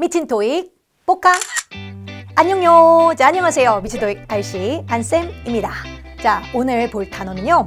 미친 토익 뽀까 안녕요 자 안녕하세요 미친 토익 RC 안쌤입니다 자 오늘 볼 단어는요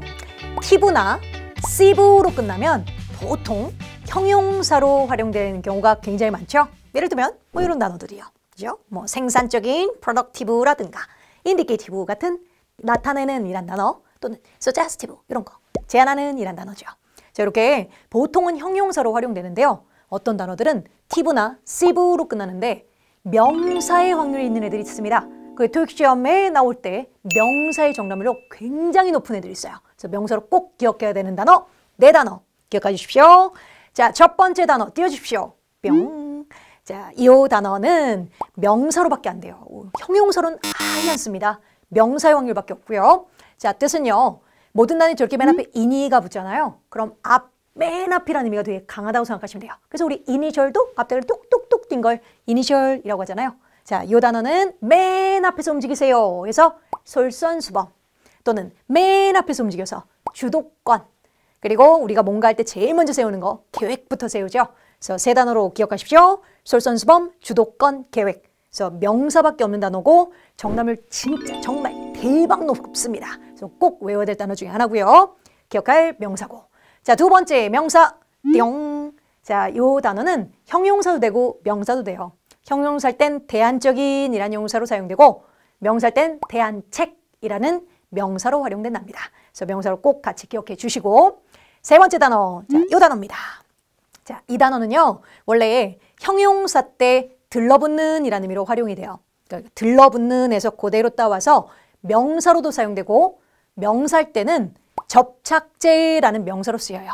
피부나 씨부로 끝나면 보통 형용사로 활용되는 경우가 굉장히 많죠 예를 들면 뭐 이런 단어들이요 그죠? 뭐 생산적인 프로덕티브라든가인디 d 이티브 같은 나타내는 이란 단어 또는 s u g g e s 이런 거 제안하는 이란 단어죠 자 이렇게 보통은 형용사로 활용되는데요 어떤 단어들은 티브나 시브로 끝나는데 명사의 확률이 있는 애들이 있습니다. 그 토익 시험에 나올 때 명사의 정답률로 굉장히 높은 애들이 있어요. 그래서 명사로 꼭 기억해야 되는 단어, 네 단어 기억해 주십시오. 자, 첫 번째 단어 띄워주십시오. 뿅. 자, 이 단어는 명사로밖에 안 돼요. 형용사로는 아예 안 씁니다. 명사의 확률밖에 없고요. 자, 뜻은요. 모든 단어 저렇게 맨 앞에 인이가 붙잖아요. 그럼 앞맨 앞이라는 의미가 되게 강하다고 생각하시면 돼요. 그래서 우리 이니셜도 앞다리를 뚝뚝뚝 띈 걸 이니셜이라고 하잖아요. 자, 이 단어는 맨 앞에서 움직이세요. 그래서 솔선수범 또는 맨 앞에서 움직여서 주도권 그리고 우리가 뭔가 할 때 제일 먼저 세우는 거 계획부터 세우죠. 그래서 세 단어로 기억하십시오. 솔선수범, 주도권, 계획. 그래서 명사밖에 없는 단어고 정답률 진짜 정말 대박 높습니다. 그래서 꼭 외워야 될 단어 중에 하나고요. 기억할 명사고. 자, 두 번째 명사 뿅. 자, 요 단어는 형용사도 되고 명사도 돼요. 형용사일 땐 대안적인이라는 용사로 사용되고 명사일 땐 대안책이라는 명사로 활용된답니다. 그래서 명사로 꼭 같이 기억해 주시고 세 번째 단어, 자, 요 단어입니다. 자, 이 단어는요. 원래 형용사 때 들러붙는 이라는 의미로 활용이 돼요. 그러니까 들러붙는 에서 그대로 따와서 명사로도 사용되고 명사일 때는 접착제라는 명사로 쓰여요.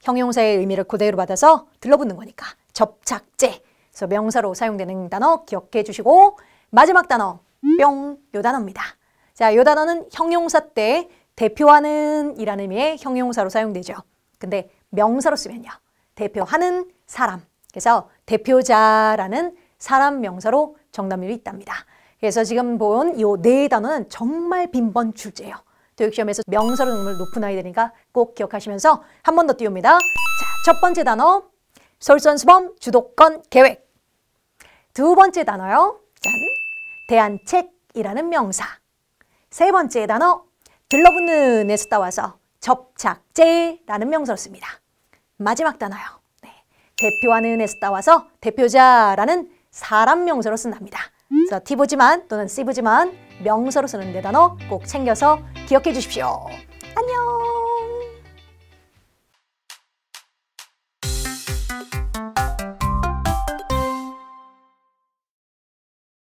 형용사의 의미를 그대로 받아서 들러붙는 거니까 접착제. 그래서 명사로 사용되는 단어 기억해 주시고 마지막 단어 뿅 요 단어입니다. 자, 요 단어는 형용사 때 대표하는 이라는 의미의 형용사로 사용되죠. 근데 명사로 쓰면요. 대표하는 사람. 그래서 대표자라는 사람 명사로 정답률이 있답니다. 그래서 지금 본 요 네 단어는 정말 빈번 출제예요. 교육시험에서 명사로 능률 높은 아이들이니까 꼭 기억하시면서 한 번 더 띄웁니다. 자, 첫 번째 단어 솔선수범 주도권 계획 두 번째 단어요. 짠, 대안책이라는 명사 세 번째 단어 들러붙는에서 따와서 접착제라는 명사로 씁니다. 마지막 단어요. 네, 대표하는에서 따와서 대표자라는 사람 명사로 쓴답니다. 그래서 티보지만 또는 씨보지만 명사로 쓰는 대 단어 꼭 챙겨서 기억해 주십시오.